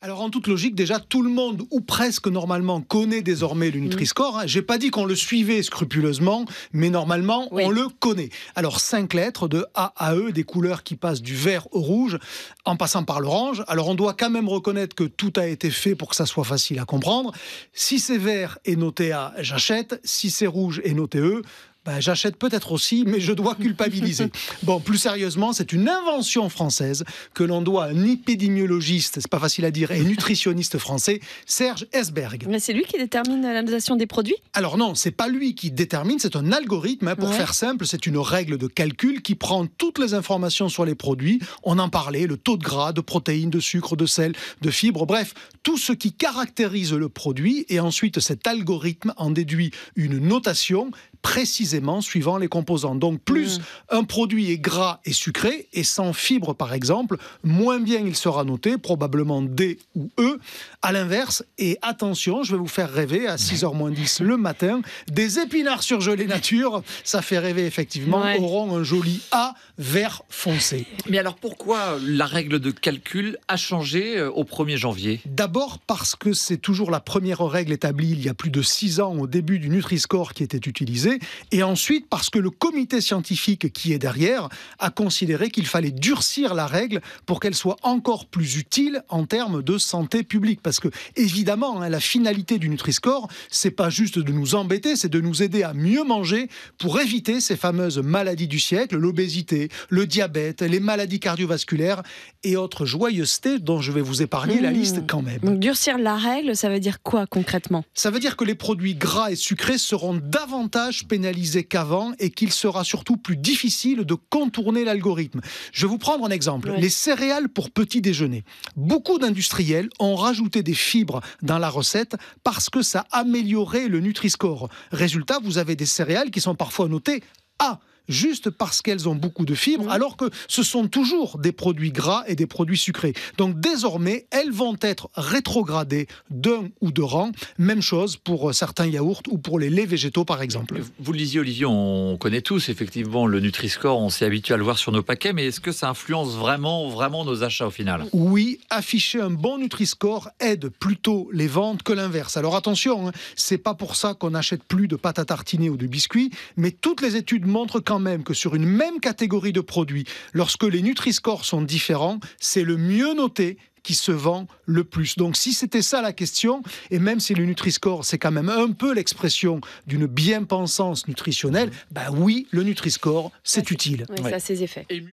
alors en toute logique, déjà tout le monde ou presque normalement connaît désormais mm. le Nutri-Score. Hein. J'ai pas dit qu'on le suivait scrupuleusement, mais normalement on le connaît. Alors cinq lettres de A à E, des couleurs qui passent du vert au rouge, en passant par l'orange. Alors on doit quand même reconnaître que tout a été fait pour que ça soit facile à comprendre. Si c'est vert et noté A, j'achète. Si c'est rouge et noté E, bah, j'achète peut-être aussi, mais je dois culpabiliser. bon, plus sérieusement, c'est une invention française que l'on doit à un épidémiologiste, c'est pas facile à dire, et nutritionniste français, Serge Esberg. Mais c'est lui qui détermine notation des produits Alors non, c'est pas lui qui détermine, c'est un algorithme. pour faire simple, c'est une règle de calcul qui prend toutes les informations sur les produits. On en parlait, le taux de gras, de protéines, de sucre, de sel, de fibres, bref, tout ce qui caractérise le produit. Et ensuite, cet algorithme en déduit une notation précisément suivant les composants. Donc plus mm. un produit est gras et sucré, et sans fibres par exemple, moins bien il sera noté, probablement D ou E. A l'inverse, et attention, je vais vous faire rêver à 6h moins 10 le matin, des épinards surgelés nature, ça fait rêver effectivement, auront un joli A vert foncé. Mais alors pourquoi la règle de calcul a changé euh, au 1er janvier D'abord parce que c'est toujours la première règle établie il y a plus de 6 ans au début du Nutri-Score qui était utilisée et ensuite parce que le comité scientifique qui est derrière a considéré qu'il fallait durcir la règle pour qu'elle soit encore plus utile en termes de santé publique. Parce que, évidemment, hein, la finalité du Nutri-Score, c'est pas juste de nous embêter, c'est de nous aider à mieux manger pour éviter ces fameuses maladies du siècle, l'obésité, le diabète, les maladies cardiovasculaires et autres joyeusetés dont je vais vous épargner la mmh. liste quand même. Donc, durcir la règle, ça veut dire quoi concrètement Ça veut dire que les produits gras et sucrés seront davantage davantage qu'avant et qu'il sera surtout plus difficile de contourner l'algorithme. Je vais vous prendre un exemple. Les céréales pour petit déjeuner. Beaucoup d'industriels ont rajouté des fibres dans la recette parce que ça améliorait le Nutri-Score. Résultat, vous avez des céréales qui sont parfois notées A juste parce qu'elles ont beaucoup de fibres, alors que ce sont toujours des produits gras et des produits sucrés. Donc désormais, elles vont être rétrogradées d'un ou deux rangs. Même chose pour euh, certains yaourts ou pour les laits végétaux, par exemple. Vous le disiez, Olivier, on connaît tous effectivement le Nutri-Score, on s'est habitué à le voir sur nos paquets, mais est-ce que ça influence vraiment, vraiment nos achats au final Oui, afficher un bon Nutri-Score aide plutôt les ventes que l'inverse. Alors attention, hein, c'est pas pour ça qu'on n'achète plus de pâte à tartiner ou de biscuits, mais toutes les études montrent qu'en même que sur une même catégorie de produits, lorsque les nutri score sont différents, c'est le mieux noté qui se vend le plus. Donc si c'était ça la question, et même si le Nutri-Score, c'est quand même un peu l'expression d'une bien-pensance nutritionnelle, mmh. bah oui, le Nutri-Score, c'est utile. Oui, ça a ses effets.